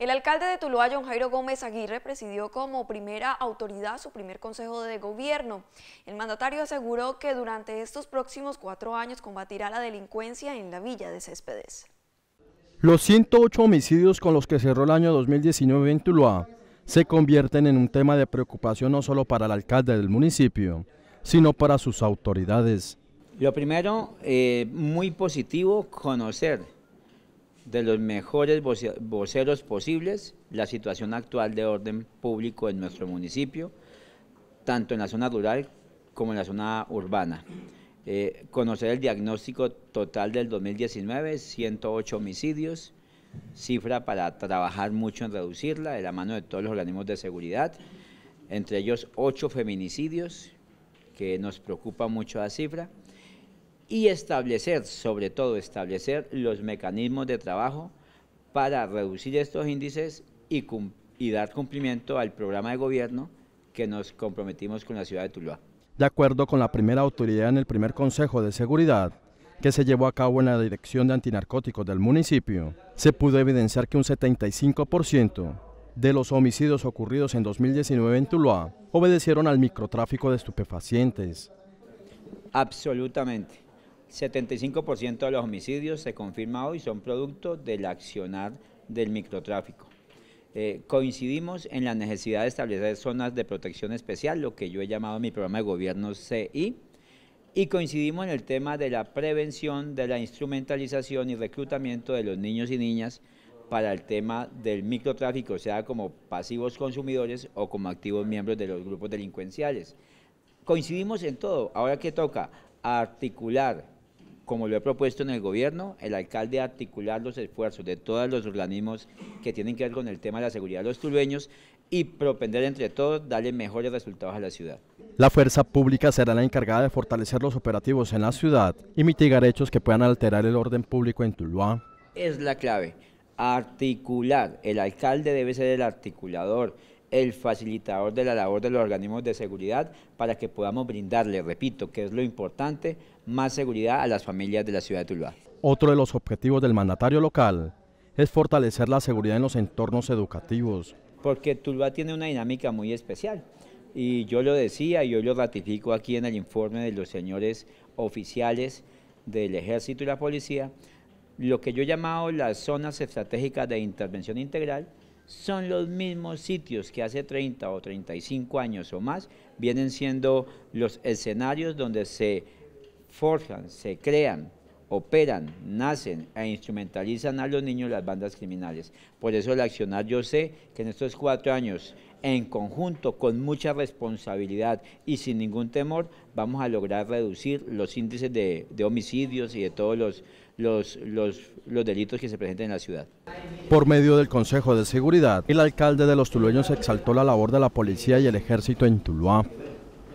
El alcalde de Tuluá, John Jairo Gómez Aguirre, presidió como primera autoridad su primer consejo de gobierno. El mandatario aseguró que durante estos próximos cuatro años combatirá la delincuencia en la villa de Céspedes. Los 108 homicidios con los que cerró el año 2019 en Tuluá se convierten en un tema de preocupación no solo para el alcalde del municipio, sino para sus autoridades. Lo primero, eh, muy positivo, conocer de los mejores voceros posibles la situación actual de orden público en nuestro municipio, tanto en la zona rural como en la zona urbana. Eh, conocer el diagnóstico total del 2019, 108 homicidios, cifra para trabajar mucho en reducirla de la mano de todos los organismos de seguridad, entre ellos 8 feminicidios, que nos preocupa mucho la cifra, y establecer, sobre todo establecer los mecanismos de trabajo para reducir estos índices y, dar cumplimiento al programa de gobierno que nos comprometimos con la ciudad de Tuluá. De acuerdo con la primera autoridad en el primer Consejo de Seguridad, que se llevó a cabo en la Dirección de Antinarcóticos del municipio, se pudo evidenciar que un 75% de los homicidios ocurridos en 2019 en Tuluá obedecieron al microtráfico de estupefacientes. Absolutamente 75% de los homicidios se confirma hoy son producto del accionar del microtráfico. Eh, coincidimos en la necesidad de establecer zonas de protección especial, lo que yo he llamado mi programa de gobierno CI, y coincidimos en el tema de la prevención, de la instrumentalización y reclutamiento de los niños y niñas para el tema del microtráfico, sea como pasivos consumidores o como activos miembros de los grupos delincuenciales. Coincidimos en todo. Ahora que toca articular como lo he propuesto en el gobierno, el alcalde articular los esfuerzos de todos los organismos que tienen que ver con el tema de la seguridad de los turbeños y propender entre todos darle mejores resultados a la ciudad. La fuerza pública será la encargada de fortalecer los operativos en la ciudad y mitigar hechos que puedan alterar el orden público en Tuluá. Es la clave, articular, el alcalde debe ser el articulador, el facilitador de la labor de los organismos de seguridad para que podamos brindarle, repito, que es lo importante, más seguridad a las familias de la ciudad de Tuluá. Otro de los objetivos del mandatario local es fortalecer la seguridad en los entornos educativos. Porque Tuluá tiene una dinámica muy especial y yo lo decía y yo lo ratifico aquí en el informe de los señores oficiales del ejército y la policía, lo que yo he llamado las zonas estratégicas de intervención integral, son los mismos sitios que hace 30 o 35 años o más vienen siendo los escenarios donde se forjan, se crean, operan, nacen e instrumentalizan a los niños las bandas criminales. Por eso el accionar yo sé que en estos cuatro años en conjunto, con mucha responsabilidad y sin ningún temor, vamos a lograr reducir los índices de, homicidios y de todos los, los, los, los, delitos que se presenten en la ciudad. Por medio del Consejo de Seguridad, el alcalde de Los Tulueños exaltó la labor de la policía y el ejército en Tuluá